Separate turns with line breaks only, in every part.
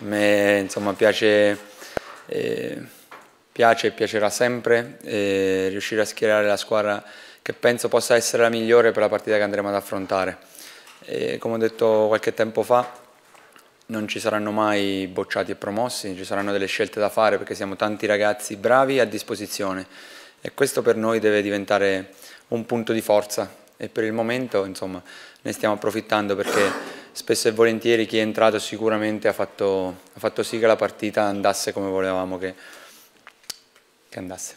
A me insomma, piace, eh, piace e piacerà sempre eh, riuscire a schierare la squadra che penso possa essere la migliore per la partita che andremo ad affrontare. E, come ho detto qualche tempo fa, non ci saranno mai bocciati e promossi, ci saranno delle scelte da fare perché siamo tanti ragazzi bravi a disposizione e questo per noi deve diventare un punto di forza e per il momento insomma, ne stiamo approfittando perché spesso e volentieri chi è entrato sicuramente ha fatto, ha fatto sì che la partita andasse come volevamo che, che andasse.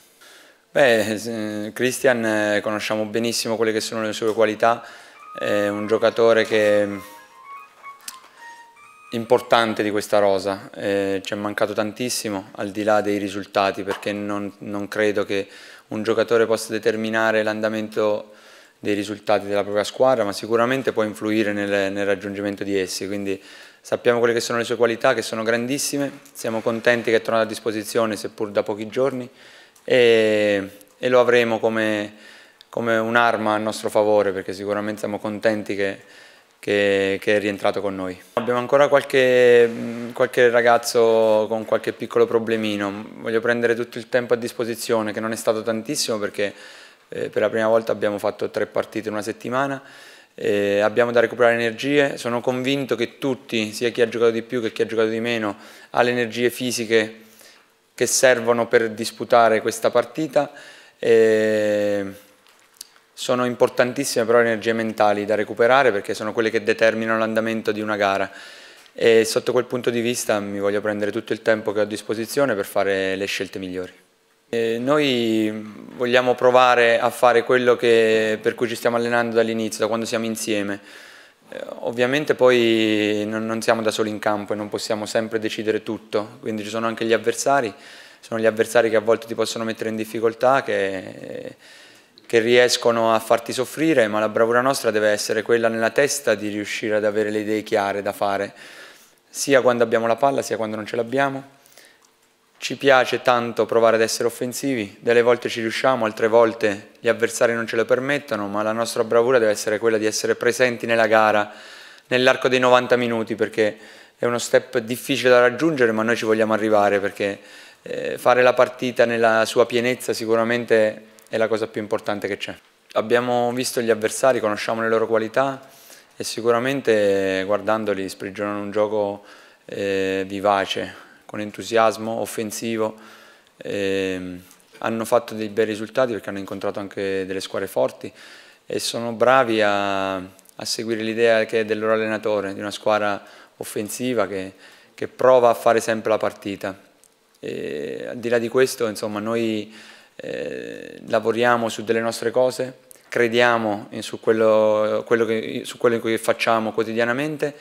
Beh, Christian eh, conosciamo benissimo quelle che sono le sue qualità, è un giocatore che mm, importante di questa rosa, eh, ci è mancato tantissimo al di là dei risultati perché non, non credo che un giocatore possa determinare l'andamento dei risultati della propria squadra, ma sicuramente può influire nel, nel raggiungimento di essi, quindi sappiamo quelle che sono le sue qualità, che sono grandissime, siamo contenti che è tornato a disposizione, seppur da pochi giorni, e, e lo avremo come, come un'arma a nostro favore, perché sicuramente siamo contenti che, che, che, è rientrato con noi. Abbiamo ancora qualche, qualche ragazzo con qualche piccolo problemino, voglio prendere tutto il tempo a disposizione, che non è stato tantissimo perché eh, per la prima volta abbiamo fatto tre partite in una settimana, eh, abbiamo da recuperare energie, sono convinto che tutti, sia chi ha giocato di più che chi ha giocato di meno, ha le energie fisiche che servono per disputare questa partita, eh, sono importantissime però le energie mentali da recuperare perché sono quelle che determinano l'andamento di una gara e sotto quel punto di vista mi voglio prendere tutto il tempo che ho a disposizione per fare le scelte migliori noi vogliamo provare a fare quello che, per cui ci stiamo allenando dall'inizio, da quando siamo insieme. Eh, ovviamente poi non, non, siamo da soli in campo e non possiamo sempre decidere tutto, quindi ci sono anche gli avversari, sono gli avversari che a volte ti possono mettere in difficoltà, che... che riescono a farti soffrire, ma la bravura nostra deve essere quella nella testa di riuscire ad avere le idee chiare da fare, sia quando abbiamo la palla, sia quando non ce l'abbiamo. Ci piace tanto provare ad essere offensivi, delle volte ci riusciamo, altre volte gli avversari non ce lo permettono, ma la nostra bravura deve essere quella di essere presenti nella gara, nell'arco dei 90 minuti, perché è uno step difficile da raggiungere, ma noi ci vogliamo arrivare, perché eh, fare la partita nella sua pienezza sicuramente è la cosa più importante che c'è. Abbiamo visto gli avversari, conosciamo le loro qualità e sicuramente guardandoli sprigionano un gioco eh, vivace, con entusiasmo, offensivo, ehm, hanno fatto dei bei risultati perché hanno incontrato anche delle squadre forti e sono bravi a, a seguire l'idea che è del loro allenatore, di una squadra offensiva che, che prova a fare sempre la partita. E, al di là di questo, insomma, noi eh, lavoriamo su delle nostre cose, crediamo in, su, quello, quello che, su quello che facciamo quotidianamente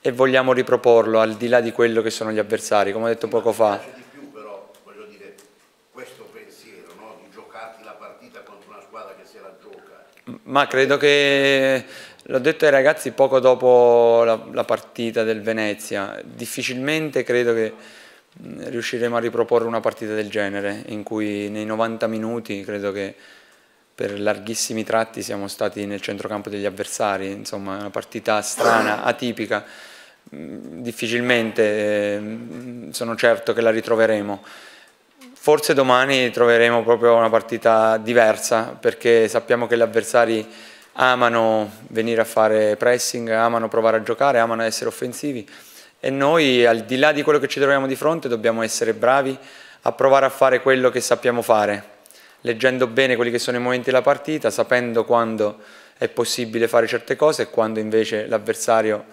e vogliamo riproporlo al di là di quello che sono gli avversari, come ho detto poco fa. Ma credo che l'ho detto ai ragazzi poco dopo la, la, partita del Venezia, difficilmente credo che riusciremo a riproporre una partita del genere in cui nei 90 minuti credo che per larghissimi tratti siamo stati nel centrocampo degli avversari, insomma una partita strana, atipica, mm, difficilmente ehm, sono certo che la ritroveremo. Forse domani troveremo proprio una partita diversa perché sappiamo che gli avversari amano venire a fare pressing, amano provare a giocare, amano essere offensivi e noi al di là di quello che ci troviamo di fronte dobbiamo essere bravi a provare a fare quello che sappiamo fare leggendo bene quelli che sono i momenti della partita, sapendo quando è possibile fare certe cose e quando invece l'avversario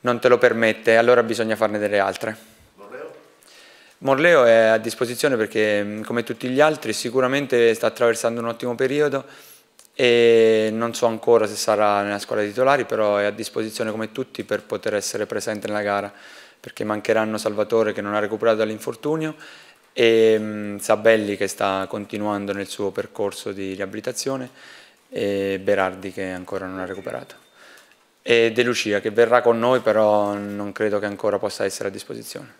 non te lo permette, allora bisogna farne delle altre. Morleo? è a disposizione perché come tutti gli altri sicuramente sta attraversando un ottimo periodo e non so ancora se sarà nella squadra di titolari, però è a disposizione come tutti per poter essere presente nella gara perché mancheranno Salvatore che non ha recuperato dall'infortunio e mm, Sabelli che sta continuando nel suo percorso di riabilitazione e Berardi che ancora non ha recuperato e De Lucia che verrà con noi però non credo che ancora possa essere a disposizione.